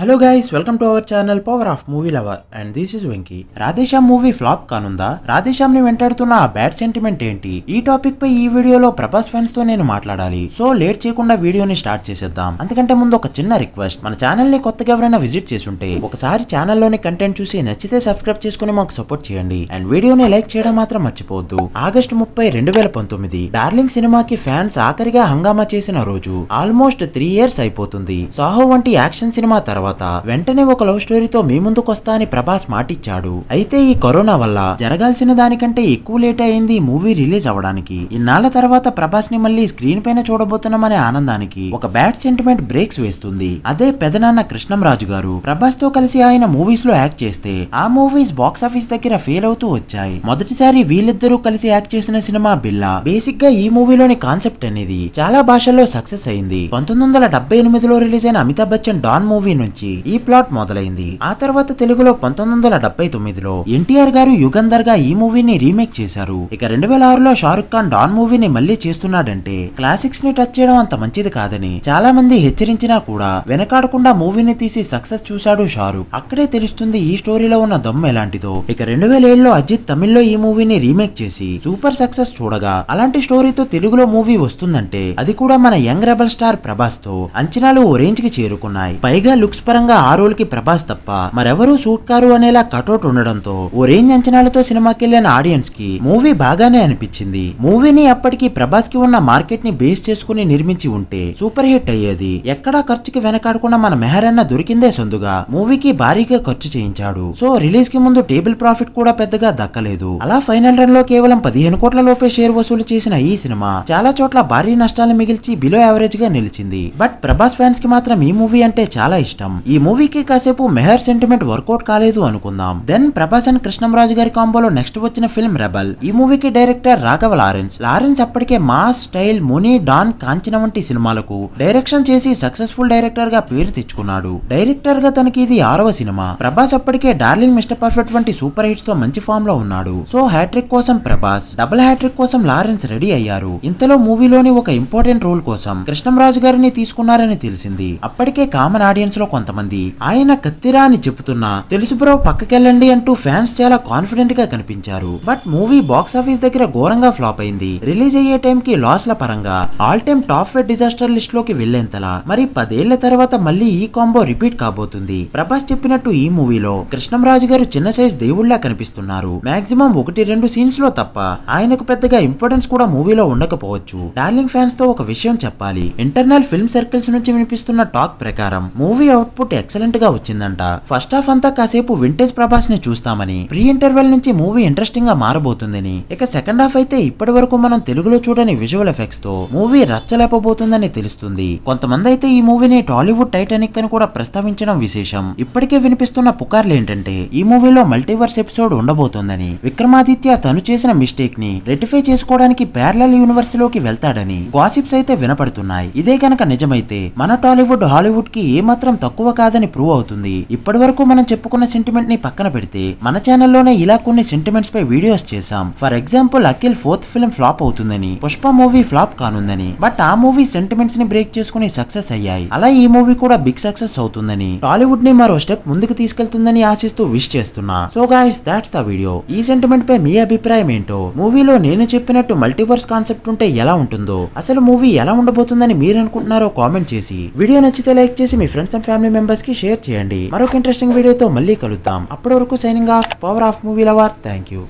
hello guys welcome to our channel power of movie lover and this is Venky Radheshyam movie flop కానుందా రాధేశ్యామ్ ని వెంటాడుతున్న ఆ bad sentiment ఏంటి ఈ టాపిక్ పై ఈ వీడియోలో ప్రభాస్ ఫ్యాన్స్ తో నేను మాట్లాడాలి సో లేట్ చేయకుండా వీడియోని స్టార్ట్ చేసేద్దాం అందుకంటే ముందు ఒక చిన్న రిక్వెస్ట్ మన ఛానల్ ని కొత్తగా ఎవరైనా విజిట్ చేసుంటే ఒకసారి ఛానల్లోని కంటెంట్ చూసి నచ్చితే సబ్స్క్రైబ్ చేసుకుని మాకు సపోర్ట్ చేయండి అండ్ వీడియోని లైక్ చేయడం మాత్రం మర్చిపోవద్దు ఆగస్ట్ ముప్పై రెండు వేల పంతొమ్మిది డార్లింగ్ సినిమాకి ఫ్యాన్స్ ఆఖరిగా హంగామా చేసిన రోజు ఆల్మోస్ట్ త్రీ ఇయర్స్ అయిపోతుంది సాహో వంటి యాక్షన్ సినిమా తర్వాత తర్వాత వెంటనే ఒక లవ్ స్టోరీతో మీ ముందుకొస్తా అని ప్రభాస్ మాటిచ్చాడు అయితే ఈ కరోనా వల్ల జరగాల్సిన దానికంటే ఎక్కువ లేట్ అయింది మూవీ రిలీజ్ అవడానికి ఇన్నాళ్ల తర్వాత ప్రభాస్ ని మళ్ళీ స్క్రీన్ పైన చూడబోతున్నామనే ఆనందానికి ఒక బ్యాడ్ సెంటిమెంట్ బ్రేక్స్ వేస్తుంది అదే పెదనాన్న కృష్ణంరాజు గారు ప్రభాస్ తో కలిసి ఆయన మూవీస్ లో యాక్ట్ చేస్తే ఆ మూవీస్ బాక్స్ ఆఫీస్ దగ్గర ఫెయిల్ అవుతూ వచ్చాయి మొదటిసారి వీళ్ళిద్దరూ కలిసి యాక్ట్ చేసిన సినిమా బిల్లా బేసిక్ గా ఈ మూవీలోని కాన్సెప్ట్ అనేది చాలా భాషల్లో సక్సెస్ అయింది పంతొమ్మిది వందల ఎనిమిదిలో రిలీజ్ అయిన అమితాబ్ బచ్చన్ డాన్ మూవీ నుంచి నుంచి ఈ ప్లాట్ మొదలైంది ఆ తర్వాత తెలుగులో పంతొమ్మిది వందల డెబ్బై తొమ్మిదిలో ఎన్టీఆర్ గారు యుగంధర్ గా ఈ మూవీని రీమేక్ చేశారు ఇక రెండు వేల ఆరులో షారుఖ్ ఖాన్ డాన్ మూవీని మళ్లీ చేస్తున్నాడంటే క్లాసిక్స్ ని టచ్ చేయడం అంత మంచిది కాదని చాలా మంది హెచ్చరించినా కూడా వెనకాడకుండా మూవీని తీసి సక్సెస్ చూశాడు షారుఖ్ అక్కడే తెలుస్తుంది ఈ స్టోరీలో ఉన్న దమ్ ఎలాంటిదో ఇక రెండు వేల ఏడులో అజిత్ తమిళ్లో ఈ మూవీని రీమేక్ చేసి సూపర్ సక్సెస్ చూడగా అలాంటి స్టోరీతో తెలుగులో మూవీ వస్తుందంటే అది కూడా మన యంగ్ రెబల్ స్టార్ ప్రభాస్ తో అంచనాలు ఓ రేంజ్ కి చేరుకున్నాయి పైగా లుక్స్ లుక్స్ పరంగా ఆ రోల్ కి ప్రభాస్ తప్ప మరెవరూ సూట్ కారు అనేలా కటౌట్ ఉండడంతో ఓ రేంజ్ అంచనాలతో సినిమాకి వెళ్లిన ఆడియన్స్ కి మూవీ బాగానే అనిపించింది మూవీని అప్పటికి ప్రభాస్ కి ఉన్న మార్కెట్ ని బేస్ చేసుకుని నిర్మించి ఉంటే సూపర్ హిట్ అయ్యేది ఎక్కడా ఖర్చుకి వెనకాడకుండా మన మెహరన్న దొరికిందే సొందుగా మూవీకి భారీగా ఖర్చు చేయించాడు సో రిలీజ్ కి ముందు టేబుల్ ప్రాఫిట్ కూడా పెద్దగా దక్కలేదు అలా ఫైనల్ రన్ లో కేవలం పదిహేను కోట్ల లోపే షేర్ వసూలు చేసిన ఈ సినిమా చాలా చోట్ల భారీ నష్టాలు మిగిల్చి బిలో యావరేజ్ గా నిలిచింది బట్ ప్రభాస్ ఫ్యాన్స్ కి మాత్రం ఈ మూవీ అంటే చాలా ఇష్టం అనుకుందాం ఈ మూవీకి కాసేపు మెహర్ సెంటిమెంట్ వర్కౌట్ కాలేదు అనుకుందాం దెన్ ప్రభాస్ అండ్ కృష్ణంరాజు గారి కాంబోలో నెక్స్ట్ వచ్చిన ఫిల్మ్ రెబల్ ఈ మూవీకి డైరెక్టర్ రాఘవ లారెన్స్ లారెన్స్ అప్పటికే మాస్ స్టైల్ ముని డాన్ కాంచిన వంటి సినిమాలకు డైరెక్షన్ చేసి సక్సెస్ఫుల్ డైరెక్టర్ గా పేరు తెచ్చుకున్నాడు డైరెక్టర్ గా తనకి ఇది ఆరవ సినిమా ప్రభాస్ అప్పటికే డార్లింగ్ మిస్టర్ పర్ఫెక్ట్ వంటి సూపర్ హిట్స్ తో మంచి ఫామ్ లో ఉన్నాడు సో హ్యాట్రిక్ కోసం ప్రభాస్ డబుల్ హ్యాట్రిక్ కోసం లారెన్స్ రెడీ అయ్యారు ఇంతలో మూవీలోని ఒక ఇంపార్టెంట్ రోల్ కోసం కృష్ణంరాజు గారిని తీసుకున్నారని తెలిసింది అప్పటికే కామన్ ఆడియన్స్ లో కొంతమంది ఆయన కత్తిరా అని చెబుతున్నా తెలుసు బ్రో పక్కకెళ్ళండి అంటూ ఫ్యాన్స్ చాలా కాన్ఫిడెంట్ గా కనిపించారు బట్ మూవీ బాక్స్ ఆఫీస్ దగ్గర ఘోరంగా ఫ్లాప్ అయింది రిలీజ్ అయ్యే టైం కి లాస్ ల పరంగా all time top five disaster list లోకి వెళ్లేంతలా మరి పదేళ్ల తర్వాత మళ్ళీ ఈ కాంబో రిపీట్ కాబోతుంది ప్రభాస్ చెప్పినట్టు ఈ మూవీలో కృష్ణంరాజు గారు చిన్న సైజ్ దేవుళ్లా కనిపిస్తున్నారు మాక్సిమం ఒకటి రెండు సీన్స్ లో తప్ప ఆయనకు పెద్దగా ఇంపార్టెన్స్ కూడా మూవీలో ఉండకపోవచ్చు డార్లింగ్ ఫ్యాన్స్ తో ఒక విషయం చెప్పాలి ఇంటర్నల్ ఫిల్మ్ సర్కిల్స్ నుంచి వినిపిస్తున్న టాక్ ప్రకారం మూవీ అవుట్ అవుట్పుట్ ఎక్సలెంట్ గా వచ్చిందంట ఫస్ట్ హాఫ్ అంతా కాసేపు వింటేజ్ ప్రభాస్ ని చూస్తామని ప్రీ ఇంటర్వెల్ నుంచి మూవీ ఇంట్రెస్టింగ్ గా మారబోతుందని ఇక సెకండ్ హాఫ్ అయితే ఇప్పటి వరకు మనం తెలుగులో చూడని విజువల్ ఎఫెక్ట్స్ తో మూవీ రచ్చలేపబోతుందని తెలుస్తుంది కొంతమంది అయితే ఈ మూవీని టాలీవుడ్ టైటానిక్ అని కూడా ప్రస్తావించడం విశేషం ఇప్పటికే వినిపిస్తున్న పుకార్లు ఏంటంటే ఈ మూవీలో మల్టీవర్స్ ఎపిసోడ్ ఉండబోతోందని విక్రమాదిత్య తను చేసిన మిస్టేక్ ని రెటిఫై చేసుకోవడానికి ప్యారలల్ యూనివర్స్ లోకి వెళ్తాడని గాసిప్స్ అయితే వినపడుతున్నాయి ఇదే కనుక నిజమైతే మన టాలీవుడ్ హాలీవుడ్ కి ఏమాత్రం తక్కువ తక్కువ కాదని ప్రూవ్ అవుతుంది ఇప్పటి వరకు మనం చెప్పుకున్న సెంటిమెంట్ ని పక్కన పెడితే మన ఛానల్లోనే ఇలా కొన్ని సెంటిమెంట్స్ పై వీడియోస్ చేశాం for example Akhil fourth film flop అవుతుందని పుష్ప మూవీ ఫ్లాప్ కానుందని బట్ ఆ మూవీ సెంటిమెంట్స్ ని బ్రేక్ చేసుకుని సక్సెస్ అయ్యాయి అలా ఈ మూవీ కూడా బిగ్ సక్సెస్ అవుతుందని టాలీవుడ్ ని మరో స్టెప్ ముందుకు తీసుకెళ్తుందని ఆశిస్తూ విష్ చేస్తున్నా so guys that's the video ఈ సెంటిమెంట్ పై మీ అభిప్రాయం ఏంటో మూవీలో నేను చెప్పినట్టు మల్టీవర్స్ కాన్సెప్ట్ ఉంటే ఎలా ఉంటుందో అసలు మూవీ ఎలా ఉండబోతుందని మీరు అనుకుంటున్నారో కామెంట్ చేసి వీడియో నచ్చితే లైక్ చేసి మీ ఫ్రెండ్స్ అండ్ ఫ్యామిలీ మీ మెంబర్స్ కి షేర్ చేయండి మరొక ఇంట్రెస్టింగ్ వీడియోతో మళ్ళీ కలుద్దాం అప్పటి వరకు signing off power of movie lover thank you